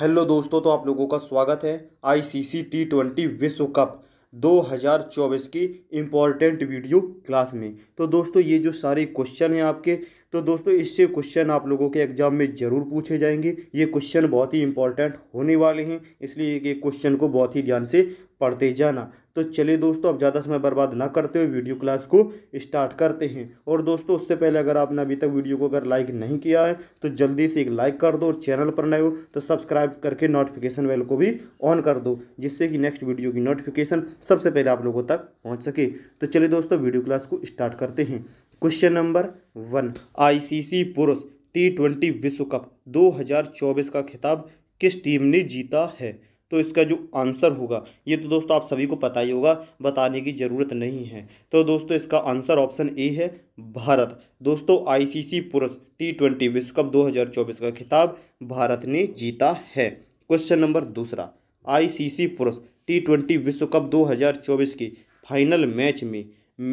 Hello दोस्तों तो आप लोगों का स्वागत है आईसीसी टी ट्वेंटी विश्व कप 2024 की इम्पॉर्टेंट वीडियो क्लास में तो दोस्तों ये जो सारे क्वेश्चन हैं आपके तो दोस्तों इससे क्वेश्चन आप लोगों के एग्जाम में ज़रूर पूछे जाएंगे ये क्वेश्चन बहुत ही इंपॉर्टेंट होने वाले हैं इसलिए ये क्वेश्चन को बहुत ही ध्यान से पढ़ते जाना तो चलिए दोस्तों अब ज़्यादा समय बर्बाद ना करते हुए वीडियो क्लास को स्टार्ट करते हैं और दोस्तों उससे पहले अगर आपने अभी तक वीडियो को अगर लाइक नहीं किया है तो जल्दी से एक लाइक कर दो और चैनल पर नए हो तो सब्सक्राइब करके नोटिफिकेशन बेल को भी ऑन कर दो जिससे कि नेक्स्ट वीडियो की नोटिफिकेशन सबसे पहले आप लोगों तक पहुँच सके तो चलिए दोस्तों वीडियो क्लास को स्टार्ट करते हैं क्वेश्चन नंबर वन आईसीसी पुरुष टी ट्वेंटी विश्व कप 2024 का खिताब किस टीम ने जीता है तो इसका जो आंसर होगा ये तो दोस्तों आप सभी को पता ही होगा बताने की ज़रूरत नहीं है तो दोस्तों इसका आंसर ऑप्शन ए है भारत दोस्तों आईसीसी पुरुष टी ट्वेंटी विश्व कप 2024 का खिताब भारत ने जीता है क्वेश्चन नंबर दूसरा आईसीसी पुरुष टी ट्वेंटी विश्व कप 2024 के फाइनल मैच में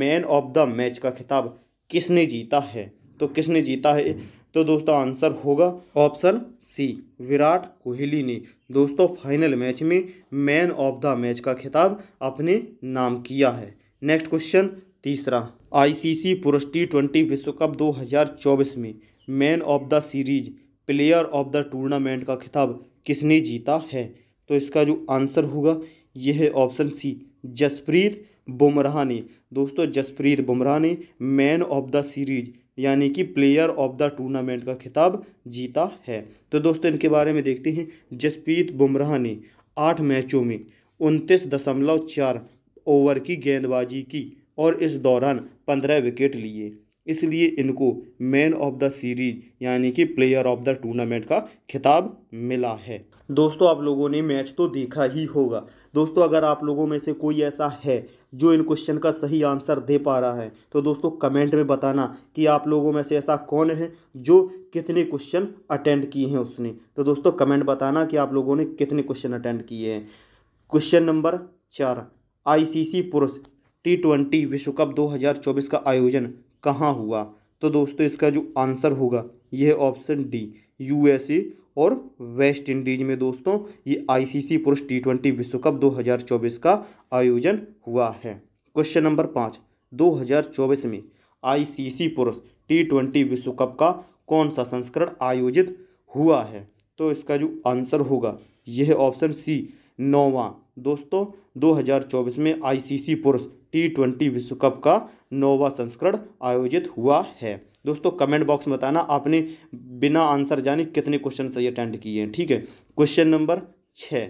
मैन ऑफ द मैच का खिताब किसने जीता है तो किसने जीता है तो दोस्तों आंसर होगा ऑप्शन सी विराट कोहली ने दोस्तों फाइनल मैच में मैन ऑफ द मैच का खिताब अपने नाम किया है नेक्स्ट क्वेश्चन तीसरा आईसीसी पुरुष टी ट्वेंटी विश्व कप 2024 में man of the series player of the tournament का खिताब किसने जीता है तो इसका जो आंसर होगा यह ऑप्शन सी जसप्रीत बुमराह ने दोस्तों जसप्रीत बुमराह ने मैन ऑफ द सीरीज यानी कि प्लेयर ऑफ द टूर्नामेंट का खिताब जीता है तो दोस्तों इनके बारे में देखते हैं जसप्रीत बुमराह ने आठ मैचों में उनतीस दशमलव चार ओवर की गेंदबाजी की और इस दौरान पंद्रह विकेट लिए इसलिए इनको मैन ऑफ द सीरीज यानी कि प्लेयर ऑफ द टूर्नामेंट का खिताब मिला है दोस्तों आप लोगों ने मैच तो देखा ही होगा दोस्तों अगर आप लोगों में से कोई ऐसा है जो इन क्वेश्चन का सही आंसर दे पा रहा है तो दोस्तों कमेंट में बताना कि आप लोगों में से ऐसा कौन है जो कितने क्वेश्चन अटेंड किए हैं उसने तो दोस्तों कमेंट बताना कि आप लोगों ने कितने क्वेश्चन अटेंड किए हैं क्वेश्चन नंबर चार आईसीसी पुरुष टी ट्वेंटी विश्व कप 2024 का आयोजन कहाँ हुआ तो दोस्तों इसका जो आंसर होगा यह ऑप्शन डी यूएसए और वेस्ट इंडीज में दोस्तों ये आईसीसी पुरुष टी ट्वेंटी विश्व कप 2024 का आयोजन हुआ है क्वेश्चन नंबर पाँच 2024 में आईसीसी पुरुष टी ट्वेंटी विश्व कप का कौन सा संस्करण आयोजित हुआ है तो इसका जो आंसर होगा यह ऑप्शन सी नौवा दोस्तों 2024 में आईसीसी पुरुष टी ट्वेंटी विश्व कप का नौवा संस्करण आयोजित हुआ है दोस्तों कमेंट बॉक्स में बताना आपने बिना आंसर जाने कितने क्वेश्चन सही अटेंड किए हैं ठीक है क्वेश्चन नंबर छः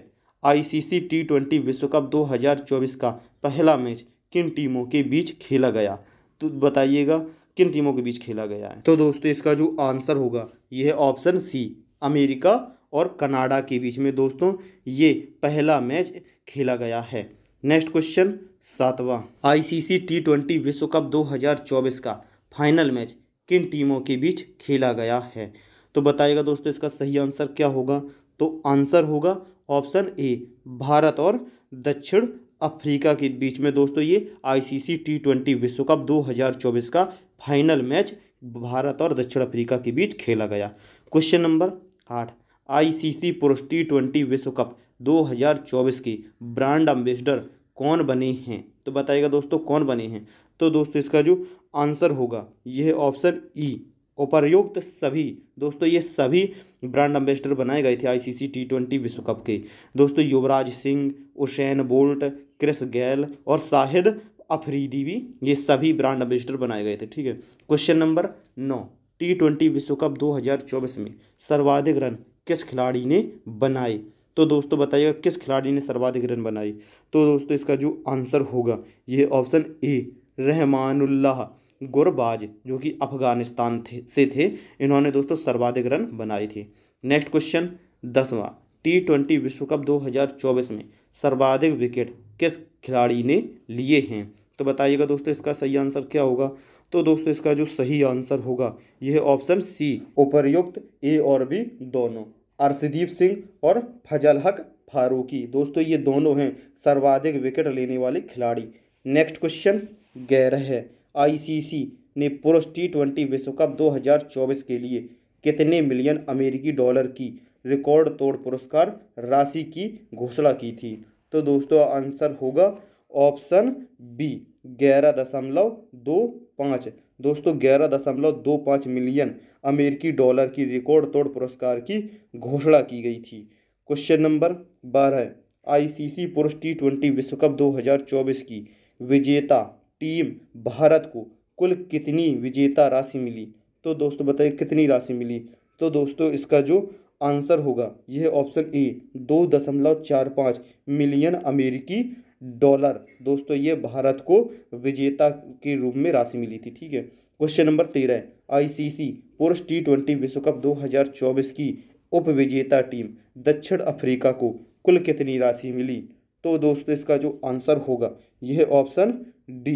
आईसीसी टी ट्वेंटी विश्व कप 2024 का पहला मैच किन टीमों के बीच खेला गया तो बताइएगा किन टीमों के बीच खेला गया है तो दोस्तों इसका जो आंसर होगा यह है ऑप्शन सी अमेरिका और कनाडा के बीच में दोस्तों ये पहला मैच खेला गया है नेक्स्ट क्वेश्चन सातवां आईसीसी टी ट्वेंटी विश्व कप 2024 का फाइनल मैच किन टीमों के बीच खेला गया है तो बताइएगा दोस्तों इसका सही आंसर क्या होगा तो आंसर होगा ऑप्शन ए भारत और दक्षिण अफ्रीका के बीच में दोस्तों ये आईसीसी टी ट्वेंटी विश्व कप 2024 का फाइनल मैच भारत और दक्षिण अफ्रीका के बीच खेला गया क्वेश्चन नंबर आठ आईसीसी पुरुष टी ट्वेंटी विश्व कप 2024 के ब्रांड एम्बेसडर कौन बने हैं तो बताइएगा दोस्तों कौन बने हैं तो दोस्तों इसका जो आंसर होगा यह ऑप्शन ई e। उपर्युक्त सभी दोस्तों ये सभी ब्रांड एम्बेसडर बनाए गए थे आईसीसी टी ट्वेंटी विश्व कप के दोस्तों Yuvraj Singh Usain Bolt Chris Gayle और शाहिद अफरीदी भी ये सभी ब्रांड एम्बेसडर बनाए गए थे ठीक है क्वेश्चन नंबर नौ टी ट्वेंटी विश्व कप 2024 में सर्वाधिक रन किस खिलाड़ी ने बनाए तो दोस्तों बताइएगा किस खिलाड़ी ने सर्वाधिक रन बनाए तो दोस्तों इसका जो आंसर होगा ये ऑप्शन ए रहमानुल्लाह गुरबाज जो कि अफगानिस्तान थे से थे इन्होंने दोस्तों सर्वाधिक रन बनाए थे नेक्स्ट क्वेश्चन दसवां टी ट्वेंटी विश्व कप 2024 में सर्वाधिक विकेट किस खिलाड़ी ने लिए हैं तो बताइएगा दोस्तों इसका सही आंसर क्या होगा तो दोस्तों इसका जो सही आंसर होगा यह ऑप्शन सी उपरयुक्त ए और बी दोनों अर्शदीप सिंह और फजल हक फारूकी दोस्तों ये दोनों हैं सर्वाधिक विकेट लेने वाले खिलाड़ी नेक्स्ट क्वेश्चन ग्यारह है आईसीसी ने पुरुष टी ट्वेंटी विश्व कप 2024 के लिए कितने मिलियन अमेरिकी डॉलर की रिकॉर्ड तोड़ पुरस्कार राशि की घोषणा की थी तो दोस्तों आंसर होगा ऑप्शन बी ग्यारह दशमलव दो पाँच दोस्तों ग्यारह दशमलव दो पाँच मिलियन अमेरिकी डॉलर की रिकॉर्ड तोड़ पुरस्कार की घोषणा की गई थी क्वेश्चन नंबर बारह आईसीसी पुरुष टी ट्वेंटी विश्व कप 2024 की विजेता टीम भारत को कुल कितनी विजेता राशि मिली तो दोस्तों बताइए कितनी राशि मिली तो दोस्तों इसका जो आंसर होगा यह ऑप्शन ए दो दशमलव चार पाँच मिलियन अमेरिकी डॉलर दोस्तों ये भारत को विजेता के रूप में राशि मिली थी ठीक है क्वेश्चन नंबर तेरह आईसीसी पुरुष टी ट्वेंटी विश्व कप दो हजार चौबीस की उप विजेता टीम दक्षिण अफ्रीका को कुल कितनी राशि मिली तो दोस्तों इसका जो आंसर होगा यह ऑप्शन डी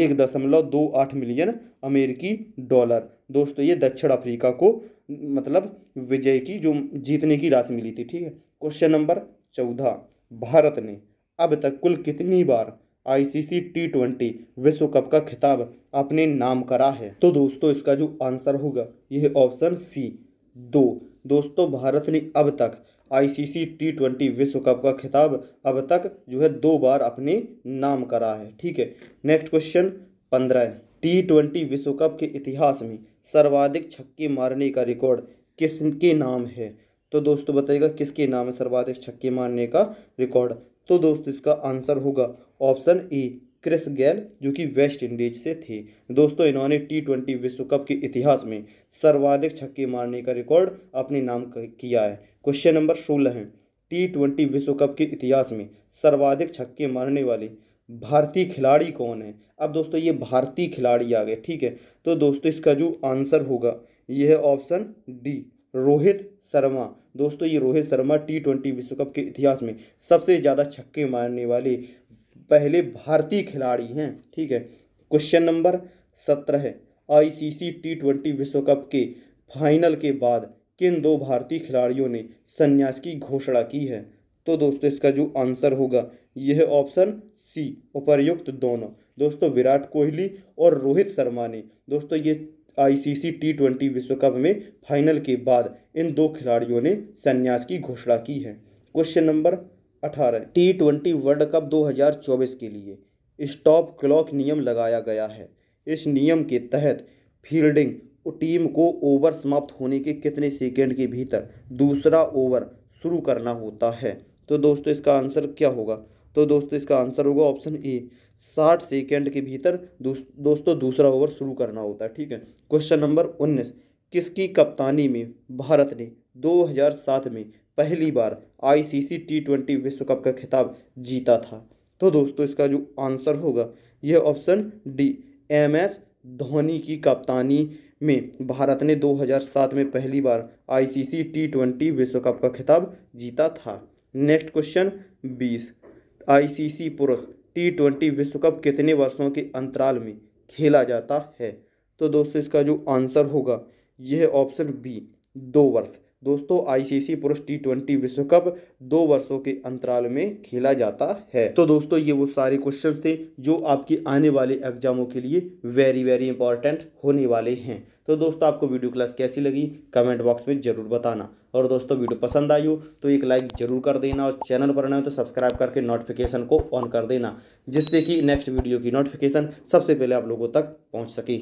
एक दशमलव दो आठ मिलियन अमेरिकी डॉलर दोस्तों ये दक्षिण अफ्रीका को मतलब विजय की जो जीतने की राशि मिली थी ठीक है क्वेश्चन नंबर चौदह भारत ने अब तक कुल कितनी बार आईसीसी टी ट्वेंटी विश्व कप का खिताब अपने नाम करा है तो दोस्तों इसका जो आंसर होगा यह ऑप्शन सी दो दोस्तों भारत ने अब तक आईसीसी टी ट्वेंटी विश्व कप का खिताब अब तक जो है दो बार अपने नाम करा है ठीक है नेक्स्ट क्वेश्चन पंद्रह टी ट्वेंटी विश्व कप के इतिहास में सर्वाधिक छक्के मारने का रिकॉर्ड किसके नाम है तो दोस्तों बताइएगा किसके नाम है सर्वाधिक छक्के मारने का रिकॉर्ड तो दोस्तों इसका आंसर होगा ऑप्शन ए क्रिस गेल जो कि वेस्ट इंडीज से थे दोस्तों इन्होंने टी ट्वेंटी विश्व कप के इतिहास में सर्वाधिक छक्के मारने का रिकॉर्ड अपने नाम किया है क्वेश्चन नंबर सोलह है टी ट्वेंटी विश्व कप के इतिहास में सर्वाधिक छक्के मारने वाले भारतीय खिलाड़ी कौन है अब दोस्तों ये भारतीय खिलाड़ी आ गए ठीक है तो दोस्तों इसका जो आंसर होगा ये है ऑप्शन डी रोहित शर्मा दोस्तों ये रोहित शर्मा टी ट्वेंटी विश्व कप के इतिहास में सबसे ज़्यादा छक्के मारने वाले पहले भारतीय खिलाड़ी हैं ठीक है क्वेश्चन नंबर सत्रह आईसीसी टी ट्वेंटी विश्व कप के फाइनल के बाद किन दो भारतीय खिलाड़ियों ने संन्यास की घोषणा की है तो दोस्तों इसका जो आंसर होगा यह ऑप्शन सी उपर्युक्त दोनों दोस्तों विराट कोहली और रोहित शर्मा ने दोस्तों ये आईसीसी टी ट्वेंटी विश्व कप में फाइनल के बाद इन दो खिलाड़ियों ने संन्यास की घोषणा की है क्वेश्चन नंबर अठारह टी ट्वेंटी वर्ल्ड कप 2024 के लिए स्टॉप क्लॉक नियम लगाया गया है इस नियम के तहत फील्डिंग टीम को ओवर समाप्त होने के कितने सेकेंड के भीतर दूसरा ओवर शुरू करना होता है तो दोस्तों इसका आंसर क्या होगा तो दोस्तों इसका आंसर होगा ऑप्शन ए साठ सेकेंड के भीतर दूस, दोस्तों दूसरा ओवर शुरू करना होता है ठीक है क्वेश्चन नंबर उन्नीस किसकी कप्तानी में भारत ने 2007 में पहली बार आईसीसी टी ट्वेंटी विश्व कप का खिताब जीता था तो दोस्तों इसका जो आंसर होगा यह option D M S Dhoni की कप्तानी में भारत ने 2007 में पहली बार आईसीसी टी ट्वेंटी विश्व कप का खिताब जीता था नेक्स्ट क्वेश्चन सी आईसीसी पुरुष टी ट्वेंटी विश्व कप कितने वर्षों के अंतराल में खेला जाता है तो दोस्तों इसका जो आंसर होगा यह ऑप्शन बी दो वर्ष दोस्तों आईसीसी पुरुष टी ट्वेंटी विश्व कप दो वर्षों के अंतराल में खेला जाता है तो दोस्तों ये वो सारे क्वेश्चन थे जो आपके आने वाले एग्जामों के लिए वेरी वेरी इंपॉर्टेंट होने वाले हैं तो दोस्तों आपको वीडियो क्लास कैसी लगी कमेंट बॉक्स में ज़रूर बताना और दोस्तों वीडियो पसंद आई हो तो एक लाइक ज़रूर कर देना और चैनल पर नए हो तो सब्सक्राइब करके नोटिफिकेशन को ऑन कर देना जिससे कि नेक्स्ट वीडियो की नोटिफिकेशन सबसे पहले आप लोगों तक पहुँच सके